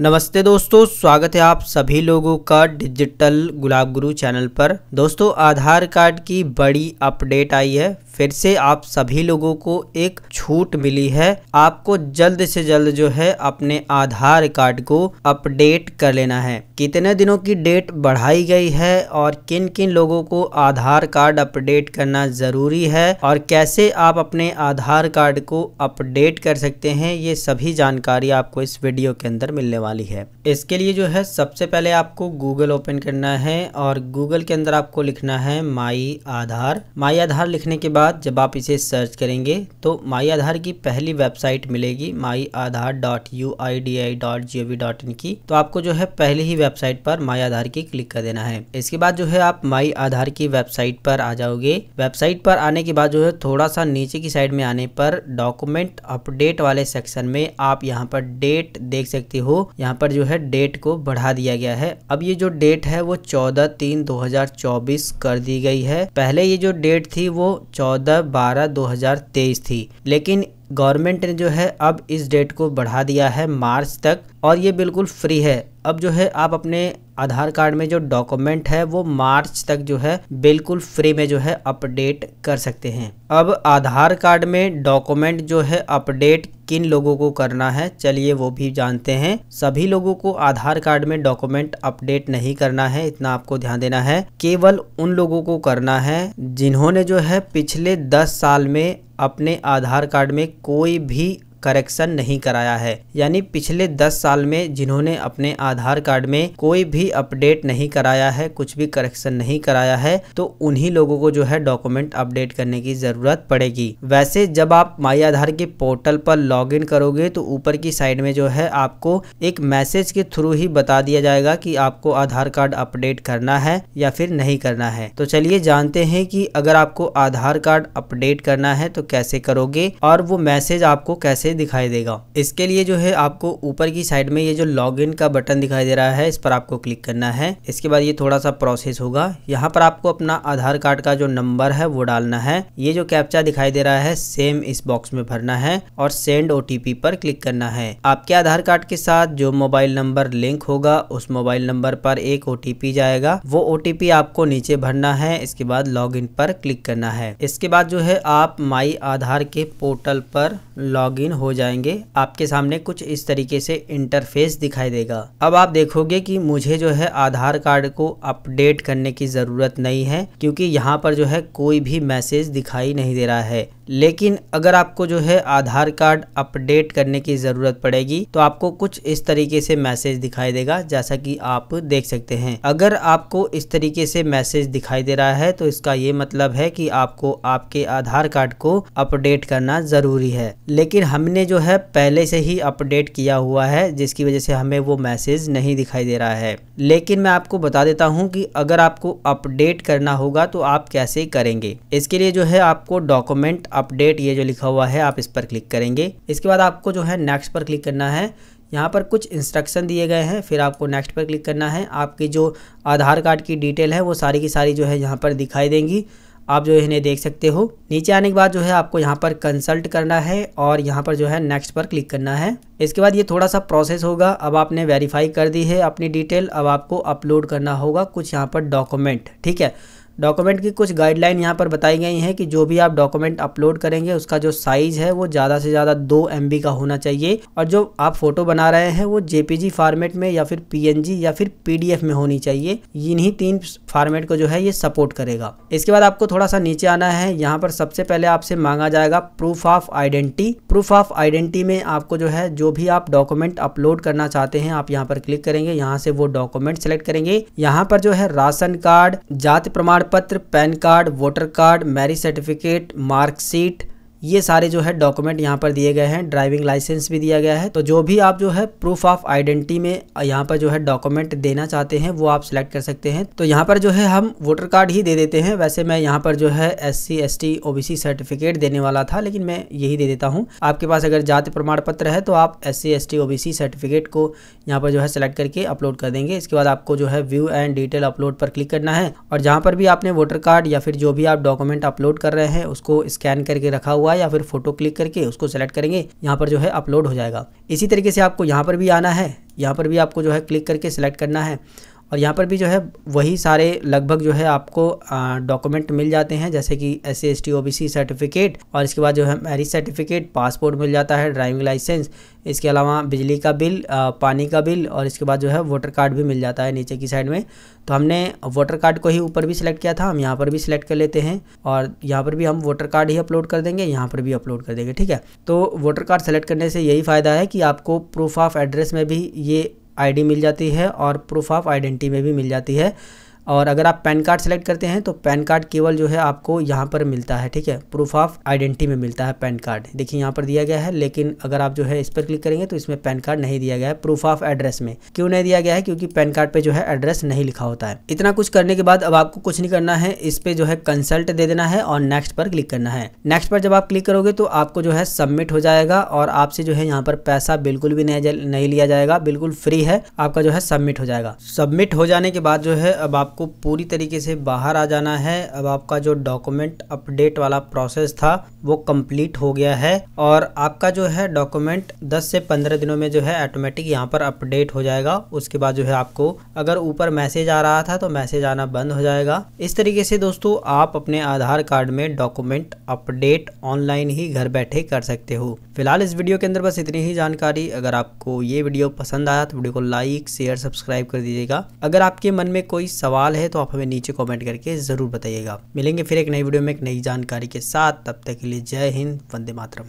नमस्ते दोस्तों स्वागत है आप सभी लोगों का डिजिटल गुलाब गुरु चैनल पर दोस्तों आधार कार्ड की बड़ी अपडेट आई है फिर से आप सभी लोगों को एक छूट मिली है आपको जल्द से जल्द जो है अपने आधार कार्ड को अपडेट कर लेना है कितने दिनों की डेट बढ़ाई गई है और किन किन लोगों को आधार कार्ड अपडेट करना ज़रूरी है और कैसे आप अपने आधार कार्ड को अपडेट कर सकते हैं ये सभी जानकारी आपको इस वीडियो के अंदर मिलने वाली वाली है इसके लिए जो है सबसे पहले आपको गूगल ओपन करना है और गूगल के अंदर आपको लिखना है माई आधार माई आधार लिखने के बाद जब आप इसे सर्च करेंगे तो माई आधार की पहली वेबसाइट मिलेगी my Aadhaar dot U I D A I dot G O V dot in तो आपको जो है पहले ही वेबसाइट पर माई आधार की क्लिक कर देना है इसके बाद जो है आप माई आधार की वेबसाइट पर आ जाओगे वेबसाइट पर आने के बाद जो है थोड़ा सा नीचे की साइड में आने पर डॉक्यूमेंट अपडेट वाले सेक्शन में आप यहाँ पर डेट देख सकते हो यहाँ पर जो है डेट को बढ़ा दिया गया है अब ये जो डेट है वो चौदह तीन दो हजार चौबीस कर दी गई है पहले ये जो डेट थी वो चौदह बारह दो हजार तेईस थी लेकिन गवर्नमेंट ने जो है अब इस डेट को बढ़ा दिया है मार्च तक और ये बिल्कुल फ्री है अब जो है आप अपने आधार कार्ड में जो डॉक्यूमेंट है वो मार्च तक जो है बिल्कुल फ्री में जो है अपडेट कर सकते हैं अब आधार कार्ड में डॉक्यूमेंट जो है अपडेट किन लोगों को करना है चलिए वो भी जानते हैं सभी लोगों को आधार कार्ड में डॉक्यूमेंट अपडेट नहीं करना है इतना आपको ध्यान देना है केवल उन लोगों को करना है जिन्होंने जो है पिछले दस साल में अपने आधार कार्ड में कोई भी करेक्शन नहीं कराया है यानी पिछले 10 साल में जिन्होंने अपने आधार कार्ड में कोई भी अपडेट नहीं कराया है कुछ भी करेक्शन नहीं कराया है तो उन्हीं लोगों को जो है डॉक्यूमेंट अपडेट करने की ज़रूरत पड़ेगी वैसे जब आप माई आधार के पोर्टल पर लॉग करोगे तो ऊपर की साइड में जो है आपको एक मैसेज के थ्रू ही बता दिया जाएगा की आपको आधार कार्ड अपडेट करना है या फिर नहीं करना है तो चलिए जानते हैं कि अगर आपको आधार कार्ड अपडेट करना है तो कैसे करोगे और वो मैसेज आपको कैसे में दिखाई देगा इसके लिए जो है आपको ऊपर की साइड में ये जो लॉग का बटन दिखाई दे रहा है इस पर आपको क्लिक करना है इसके बाद ये थोड़ा सा प्रोसेस होगा यहाँ पर आपको अपना आधार कार्ड का जो नंबर है वो डालना है ये जो कैप्चा दिखाई दे रहा है सेम इस बॉक्स में भरना है और सेंड ओ पर क्लिक करना है आपके आधार कार्ड के साथ जो मोबाइल नंबर लिंक होगा उस मोबाइल नंबर पर एक ओ जाएगा वो ओटीपी आपको नीचे भरना है इसके बाद लॉग पर क्लिक करना है इसके बाद जो है आप माई आधार के पोर्टल पर लॉग हो जाएंगे आपके सामने कुछ इस तरीके से इंटरफेस दिखाई देगा अब आप देखोगे कि मुझे जो है आधार कार्ड को अपडेट करने की ज़रूरत नहीं है क्योंकि यहाँ पर जो है कोई भी मैसेज दिखाई नहीं दे रहा है लेकिन अगर आपको जो है आधार कार्ड अपडेट करने की ज़रूरत पड़ेगी तो आपको कुछ इस तरीके से मैसेज दिखाई देगा जैसा कि आप देख सकते हैं अगर आपको इस तरीके से मैसेज दिखाई दे रहा है तो इसका ये मतलब है कि आपको आपके आधार कार्ड को अपडेट करना ज़रूरी है लेकिन हमें हमने जो है पहले से ही अपडेट किया हुआ है जिसकी वजह से हमें वो मैसेज नहीं दिखाई दे रहा है लेकिन मैं आपको बता देता हूँ कि अगर आपको अपडेट करना होगा तो आप कैसे करेंगे इसके लिए जो है आपको डॉक्यूमेंट अपडेट ये जो लिखा हुआ है आप इस पर क्लिक करेंगे इसके बाद आपको जो है नेक्स्ट पर क्लिक करना है यहाँ पर कुछ इंस्ट्रक्शन दिए गए हैं फिर आपको नेक्स्ट पर क्लिक करना है आपकी जो आधार कार्ड की डिटेल है वो सारी की सारी जो है यहाँ पर दिखाई देंगी आप जो इन्हें देख सकते हो नीचे आने के बाद जो है आपको यहाँ पर कंसल्ट करना है और यहाँ पर जो है नेक्स्ट पर क्लिक करना है इसके बाद ये थोड़ा सा प्रोसेस होगा अब आपने वेरीफाई कर दी है अपनी डिटेल अब आपको अपलोड करना होगा कुछ यहाँ पर डॉक्यूमेंट ठीक है डॉक्यूमेंट की कुछ गाइडलाइन यहाँ पर बताई गई हैं कि जो भी आप डॉक्यूमेंट अपलोड करेंगे उसका जो साइज़ है वो ज़्यादा से ज़्यादा दो एम का होना चाहिए और जो आप फोटो बना रहे हैं वो जे फॉर्मेट में या फिर पी या फिर पीडीएफ में होनी चाहिए इन्हीं तीन फार्मेट को जो है ये सपोर्ट करेगा इसके बाद आपको थोड़ा सा नीचे आना है यहाँ पर सबसे पहले आपसे मांगा जाएगा proof of identity proof of identity में आपको जो है जो भी आप डॉक्यूमेंट अपलोड करना चाहते हैं आप यहाँ पर क्लिक करेंगे यहाँ से वो डॉक्यूमेंट सेलेक्ट करेंगे यहाँ पर जो है राशन कार्ड जाति प्रमाण प्रमाण पत्र PAN card voter card marriage certificate marksheet ये सारे जो है डॉक्यूमेंट यहाँ पर दिए गए हैं ड्राइविंग लाइसेंस भी दिया गया है तो जो भी आप जो है प्रूफ ऑफ आइडेंटिटी में यहाँ पर जो है डॉक्यूमेंट देना चाहते हैं वो आप सिलेक्ट कर सकते हैं तो यहाँ पर जो है हम वोटर कार्ड ही दे देते हैं वैसे मैं यहाँ पर जो है S C S T O B C certificate देने वाला था लेकिन मैं यही दे देता हूँ आपके पास अगर जाति प्रमाण पत्र है तो आप S C S T O B C certificate को यहाँ पर जो है सिलेक्ट करके अपलोड कर देंगे इसके बाद आपको जो है व्यू एंड डिटेल अपलोड पर क्लिक करना है और जहाँ पर भी आपने वोटर कार्ड या फिर जो भी आप डॉक्यूमेंट अपलोड कर रहे हैं उसको स्कैन करके रखा हुआ या फिर फोटो क्लिक करके उसको सेलेक्ट करेंगे यहाँ पर जो है अपलोड हो जाएगा इसी तरीके से आपको यहाँ पर भी आना है यहाँ पर भी आपको जो है क्लिक करके सेलेक्ट करना है और यहाँ पर भी जो है वही सारे लगभग जो है आपको डॉक्यूमेंट मिल जाते हैं जैसे कि S C S T O B C certificate और इसके बाद जो है मैरिज सर्टिफिकेट पासपोर्ट मिल जाता है ड्राइविंग लाइसेंस इसके अलावा बिजली का बिल पानी का बिल और इसके बाद जो है वोटर कार्ड भी मिल जाता है नीचे की साइड में तो हमने वोटर कार्ड को ही ऊपर भी सिलेक्ट किया था हम यहाँ पर भी सिलेक्ट कर लेते हैं और यहाँ पर भी हम वोटर कार्ड ही अपलोड कर देंगे यहाँ पर भी अपलोड कर देंगे ठीक है तो वोटर कार्ड सेलेक्ट करने से यही फ़ायदा है कि आपको प्रूफ ऑफ एड्रेस में भी ये आईडी मिल जाती है और प्रूफ ऑफ आइडेंटिटी में भी मिल जाती है और अगर आप पैन कार्ड सेलेक्ट करते हैं तो पैन कार्ड केवल जो है आपको यहाँ पर मिलता है ठीक है प्रूफ ऑफ आइडेंटिटी में मिलता है पैन कार्ड देखिए यहाँ पर दिया गया है लेकिन अगर आप जो है इस पर क्लिक करेंगे तो इसमें पैन कार्ड नहीं दिया गया है प्रूफ ऑफ एड्रेस में क्यों नहीं दिया गया है क्योंकि पैन कार्ड पर जो है एड्रेस नहीं लिखा होता है इतना कुछ करने के बाद अब आपको कुछ नहीं करना है इस पर जो है कंसल्ट दे देना है और नेक्स्ट पर क्लिक करना है नेक्स्ट पर जब आप क्लिक करोगे तो आपको जो है सबमिट हो जाएगा और आपसे जो है यहाँ पर पैसा बिल्कुल भी नहीं लिया जाएगा बिल्कुल फ्री है आपका जो है सबमिट हो जाएगा सबमिट हो जाने के बाद जो है अब आप आपको पूरी तरीके से बाहर आ जाना है अब आपका जो डॉक्यूमेंट अपडेट वाला प्रोसेस था वो कंप्लीट हो गया है और आपका जो है डॉक्यूमेंट 10 से 15 दिनों में जो है ऑटोमेटिक यहाँ पर अपडेट हो जाएगा उसके बाद जो है आपको अगर ऊपर मैसेज आ रहा था तो मैसेज आना बंद हो जाएगा इस तरीके से दोस्तों आप अपने आधार कार्ड में डॉक्यूमेंट अपडेट ऑनलाइन ही घर बैठे कर सकते हो फिलहाल इस वीडियो के अंदर बस इतनी ही जानकारी अगर आपको ये वीडियो पसंद आया तो वीडियो को लाइक शेयर सब्सक्राइब कर दीजिएगा अगर आपके मन में कोई सवाल सवाल है तो आप हमें नीचे कॉमेंट करके ज़रूर बताइएगा मिलेंगे फिर एक नई वीडियो में एक नई जानकारी के साथ तब तक के लिए जय हिंद वंदे मातरम